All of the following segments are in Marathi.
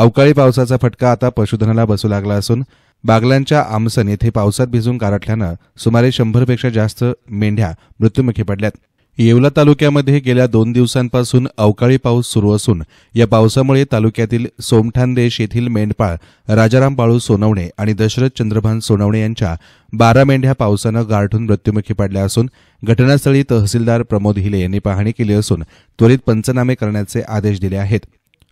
अवकाळी पावसाचा फटका आता पशुधनाला बसू लागला असून बागलांच्या आमसन येथे पावसात भिजून गारठल्यानं सुमारे शंभरपेक्षा जास्त मेंढ्या मृत्युमुखी पडल्यात येवला तालुक्यामध्ये गेल्या दोन दिवसांपासून अवकाळी पाऊस सुरू असून या पावसामुळे तालुक्यातील सोमठानदेश येथील मेंढपाळ राजाराम पाळू सोनवणे आणि दशरथ चंद्रभान सोनवणे यांच्या बारा मेंढ्या पावसानं गारठून मृत्युमुखी पडल्या असून घटनास्थळी तहसीलदार प्रमोद हिले यांनी पाहणी केली असून त्वरित पंचनामे करण्याचे आदेश दिले आहेत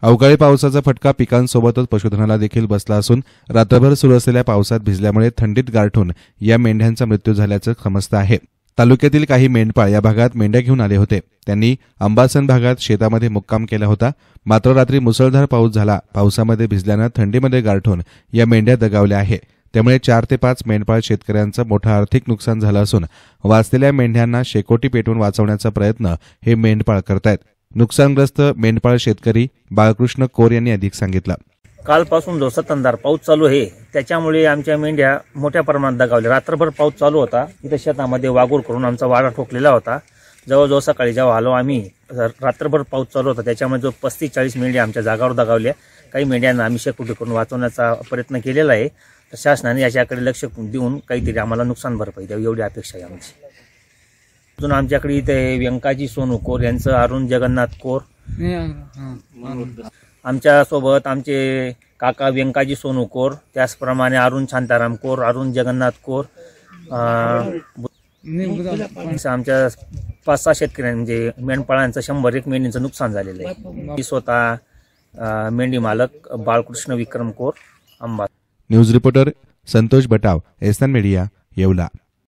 अवकाळी पावसाचा फटका पिकांसोबतच पशुधनाला देखील बसला असून रात्रभर सुरू असलेल्या पावसात भिजल्यामुळे थंडीत गारठून या मेंढ्यांचा मृत्यू झाल्याचं समजतं आहे तालुक्यातील काही मेंढपाळ या भागात मेंढ्या घेऊन आले होते त्यांनी अंबासन भागात शेतामध्ये मुक्काम केला होता मात्र रात्री मुसळधार पाऊस झाला पावसामध्ये भिजल्यानं थंडीमध्ये गारठून या मेंढ्या दगावल्या आहे त्यामुळे चार ते पाच मेंढपाळ शेतकऱ्यांचं मोठं आर्थिक नुकसान झालं असून वाचलेल्या मेंढ्यांना शेकोटी पेटवून वाचवण्याचा प्रयत्न हे मेंढपाळ करतायत नुकसानग्रस्त मेंढपाळ शेतकरी बाळकृष्ण कोर यांनी अधिक सांगितलं कालपासून जो सतंधार पाऊस चालू आहे त्याच्यामुळे आमच्या मेंढ्या मोठ्या प्रमाणात दगावल्या रात्रभर पाऊस चालू होता इथं शेतामध्ये वागूर करून आमचा वाडा ठोकलेला होता जवळजवळ सकाळी जेव्हा आलो आम्ही रात्रभर पाऊस चालू होता त्याच्यामुळे जो पस्तीस चाळीस मेंढ्या आमच्या जागावर दगावल्या काही मेंढ्यांना आम्ही शेकुटी करून वाचवण्याचा प्रयत्न केलेला आहे तर शासनाने याच्याकडे लक्ष देऊन काहीतरी आम्हाला नुकसान भरपाई द्यावी एवढी अपेक्षा आहे आमची अजून आमच्याकडे इथे व्यंकाजी सोनू कोर यांचं अरुण जगन्नाथ कोर आमच्या सोबत आमचे काका व्यंकाजी सोनू कोर त्याचप्रमाणे अरुण शांताराम कोर अरुण जगन्नाथ कोर आमच्या पाच सहा शेतकऱ्यांचे म्हणजे मेंढपाळांचं शंभर एक मेंढीचं नुकसान झालेलं आहे मी स्वतः मेंढी मालक बाळकृष्ण विक्रम कोर अंबा न्यूज रिपोर्टर संतोष बटाव एसन मीडिया येवला